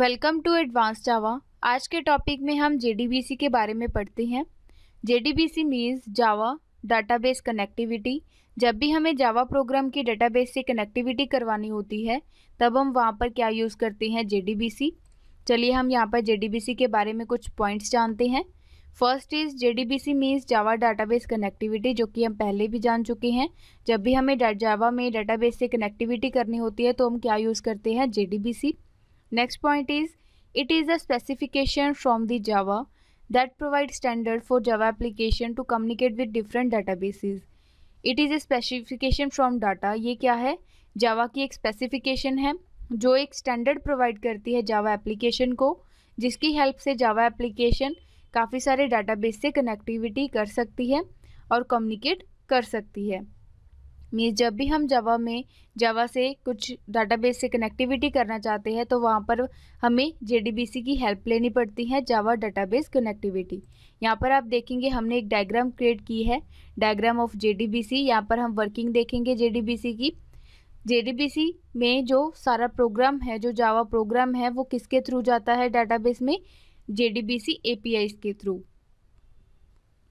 Welcome to advance जावा आज के topic में हम जे के बारे में पढ़ते हैं J D B C means Java database connectivity जब भी हमें जावा प्रोग्राम की डाटाबेस से कनेक्टिविटी करवानी होती है तब हम वहाँ पर क्या यूज़ करते हैं जे चलिए हम यहाँ पर जे के बारे में कुछ पॉइंट्स जानते हैं first is J D B C means Java database connectivity जो कि हम पहले भी जान चुके हैं जब भी हमें जावा में डाटाबेस से कनेक्टिविटी करनी होती है तो हम क्या यूज़ करते हैं J D B C Next point is it is a specification from the Java that provides standard for Java application to communicate with different databases. It is a specification from data ये क्या है जावा की एक specification है जो एक standard provide करती है जावा एप्लीकेशन को जिसकी हेल्प से जावा एप्लीकेशन काफ़ी सारे डाटाबेस से कनेक्टिविटी कर सकती है और कम्युनिकेट कर सकती है मीन्स जब भी हम जावा में जावा से कुछ डाटाबेस से कनेक्टिविटी करना चाहते हैं तो वहाँ पर हमें सी की हेल्प लेनी पड़ती है जावा डाटाबेस कनेक्टिविटी यहाँ पर आप देखेंगे हमने एक डायग्राम क्रिएट की है डायग्राम ऑफ जे सी यहाँ पर हम वर्किंग देखेंगे सी की सी में जो सारा प्रोग्राम है जो जावा प्रोग्राम है वो किसके थ्रू जाता है डाटाबेस में पी आई के थ्रू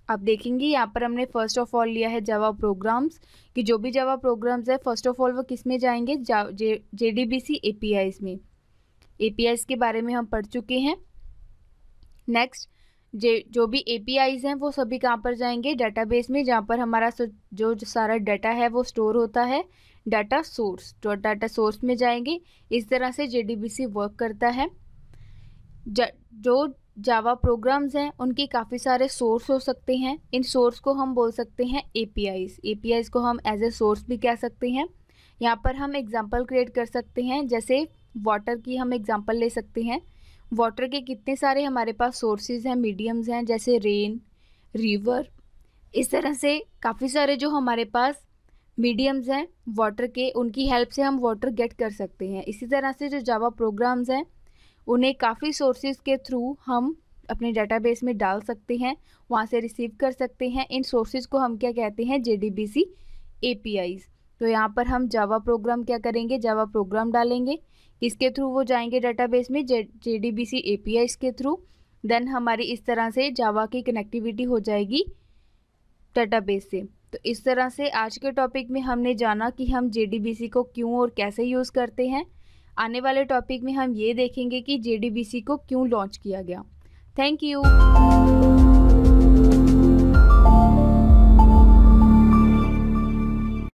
आप देखेंगे यहाँ पर हमने फर्स्ट ऑफ ऑल लिया है जवाब प्रोग्राम्स कि जो भी जवाब प्रोग्राम्स है फर्स्ट ऑफ ऑल वो किस में जाएंगे जा J D B C A P Is में ए पी आईज के बारे में हम पढ़ चुके हैं नेक्स्ट जे जो भी ए पी आईज हैं वो सभी कहाँ पर जाएंगे डाटाबेस में जहाँ पर हमारा जो, जो सारा डाटा है वो स्टोर होता है डाटा सोर्स जो डाटा सोर्स में जाएंगे इस तरह से J D B C work करता है जो जावा प्रोग्राम्स हैं उनके काफ़ी सारे सोर्स हो सकते हैं इन सोर्स को हम बोल सकते हैं ए पी को हम एज ए सोर्स भी कह सकते हैं यहाँ पर हम एग्ज़ाम्पल क्रिएट कर सकते हैं जैसे वाटर की हम एग्ज़ाम्पल ले सकते हैं वाटर के कितने सारे हमारे पास सोर्सेज हैं मीडियम्स हैं जैसे रेन रिवर इस तरह से काफ़ी सारे जो हमारे पास मीडियम्स हैं वाटर के उनकी हेल्प से हम वाटर गेट कर सकते हैं इसी तरह से जो जावा प्रोग्राम्स हैं उन्हें काफ़ी सोर्सेज के थ्रू हम अपने डेटाबेस में डाल सकते हैं वहाँ से रिसीव कर सकते हैं इन सोर्सेज को हम क्या कहते हैं J D B C A P Is तो यहाँ पर हम जावा प्रोग्राम क्या करेंगे जावा प्रोग्राम डालेंगे इसके थ्रू वो जाएंगे डेटाबेस में J J D B C A P I के थ्रू देन हमारी इस तरह से जावा की कनेक्टिविटी हो जाएगी डेटाबेस से तो इस तरह से आज के टॉपिक में हमने जाना कि हम जे को क्यों और कैसे यूज़ करते हैं आने वाले टॉपिक में हम ये देखेंगे कि जे को क्यों लॉन्च किया गया थैंक यू